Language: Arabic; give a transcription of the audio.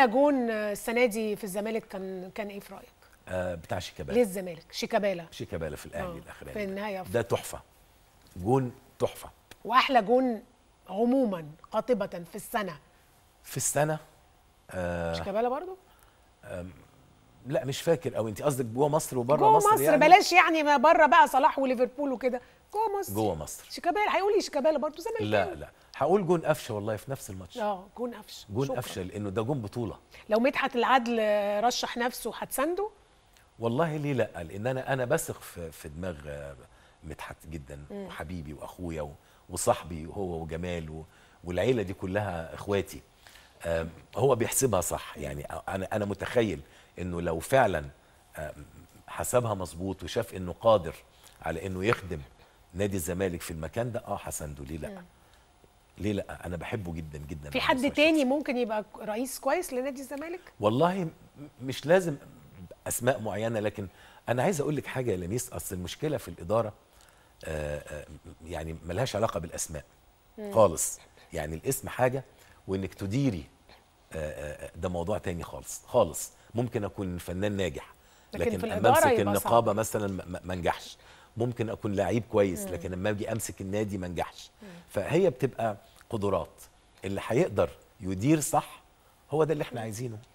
احلى جون السنه دي في الزمالك كان كان ايه في رايك آه بتاع شيكابالا ليه الزمالك شيكابالا شيكابالا في الاهلي آه، الاخراني في النهايه ده تحفه جون تحفه واحلى جون عموما قاطبه في السنه في السنه آه شيكابالا برضو آه لا مش فاكر قوي انت قصدك جوه مصر وبره مصر جوه مصر يعني؟ بلاش يعني بره بقى صلاح وليفربول وكده جوه مصر جوه مصر شيكابالا هيقول لي شيكابالا برضه زملكاوي لا لا هقول جون قفشه والله في نفس الماتش اه جون قفشه جون قفشه لانه ده جون بطوله لو مدحت العدل رشح نفسه هتسنده والله ليه لا لان انا انا بثق في دماغ آه، مدحت جدا وحبيبي واخويا وصاحبي هو وجمال والعيله دي كلها اخواتي هو بيحسبها صح يعني انا انا متخيل انه لو فعلا حسبها مظبوط وشاف انه قادر على انه يخدم نادي الزمالك في المكان ده اه حسنده ليه لا ليه لا انا بحبه جدا جدا في حد تاني شخص. ممكن يبقى رئيس كويس لنادي الزمالك والله مش لازم اسماء معينه لكن انا عايز اقول لك حاجه يا لميس اصل المشكله في الاداره آآ آه، آه، يعني ملهاش علاقه بالاسماء خالص يعني الاسم حاجه وانك تديري آه، آه، آه، ده موضوع تاني خالص خالص ممكن اكون فنان ناجح لكن, لكن في اما امسك النقابه مثلا ما انجحش ممكن اكون لعيب كويس مم. لكن اما اجي امسك النادي ما انجحش فهي بتبقى قدرات اللي هيقدر يدير صح هو ده اللي احنا عايزينه